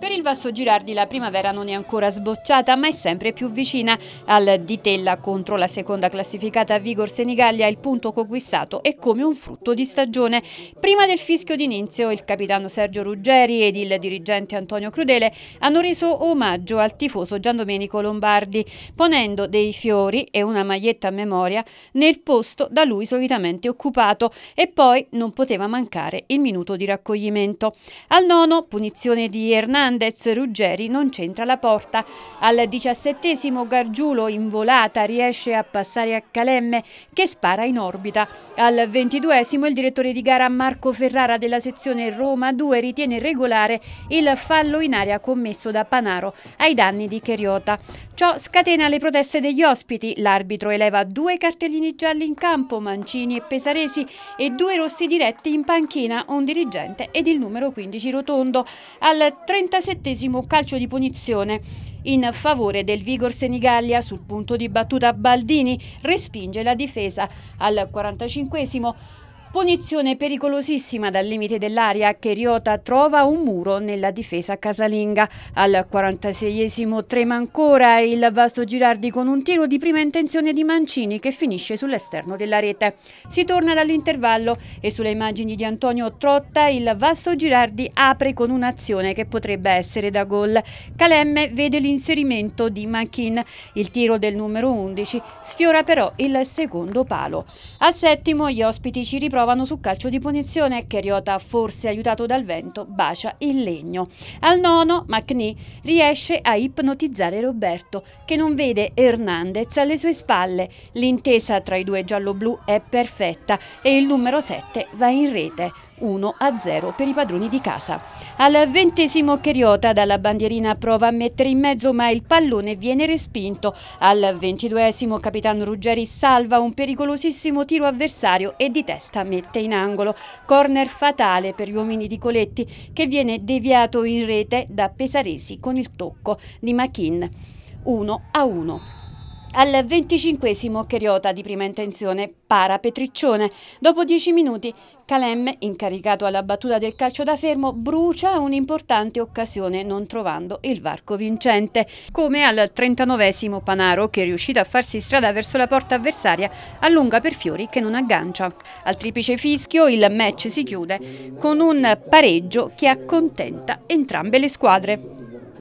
Per il Vasso Girardi la primavera non è ancora sbocciata ma è sempre più vicina al Ditella contro la seconda classificata Vigor Senigallia il punto conquistato è come un frutto di stagione. Prima del fischio d'inizio il capitano Sergio Ruggeri ed il dirigente Antonio Crudele hanno reso omaggio al tifoso Gian Domenico Lombardi ponendo dei fiori e una maglietta a memoria nel posto da lui solitamente occupato e poi non poteva mancare il minuto di raccoglimento. Al nono punizione di Hernando Fernandez Ruggeri non c'entra la porta. Al diciassettesimo Gargiulo in volata riesce a passare a Calemme che spara in orbita. Al ventiduesimo il direttore di gara Marco Ferrara della sezione Roma 2 ritiene regolare il fallo in aria commesso da Panaro ai danni di Cheriota. Ciò scatena le proteste degli ospiti. L'arbitro eleva due cartellini gialli in campo, Mancini e Pesaresi, e due rossi diretti in panchina, un dirigente ed il numero 15 rotondo. Al 35 37 calcio di punizione in favore del Vigor Senigallia sul punto di battuta Baldini respinge la difesa al 45 Punizione pericolosissima dal limite dell'aria, Riota trova un muro nella difesa casalinga. Al 46esimo trema ancora il vasto Girardi con un tiro di prima intenzione di Mancini che finisce sull'esterno della rete. Si torna dall'intervallo e sulle immagini di Antonio Trotta il vasto Girardi apre con un'azione che potrebbe essere da gol. Calemme vede l'inserimento di Manchin. Il tiro del numero 11 sfiora però il secondo palo. Al settimo gli ospiti ci riprovano ritrovano su calcio di punizione. Cheriota, forse aiutato dal vento, bacia il legno. Al nono, McNee riesce a ipnotizzare Roberto, che non vede Hernandez alle sue spalle. L'intesa tra i due giallo-blu è perfetta e il numero 7 va in rete. 1-0 per i padroni di casa. Al ventesimo Cheriota dalla bandierina prova a mettere in mezzo ma il pallone viene respinto. Al ventiduesimo capitano Ruggeri salva un pericolosissimo tiro avversario e di testa mette in angolo. Corner fatale per gli uomini di Coletti che viene deviato in rete da Pesaresi con il tocco di Machin. 1 a 1. Al venticinquesimo Cheriota di prima intenzione para Petriccione. Dopo 10 minuti Calem, incaricato alla battuta del calcio da fermo, brucia un'importante occasione non trovando il varco vincente. Come al 39 Panaro che è riuscito a farsi strada verso la porta avversaria allunga per Fiori che non aggancia. Al tripice fischio il match si chiude con un pareggio che accontenta entrambe le squadre.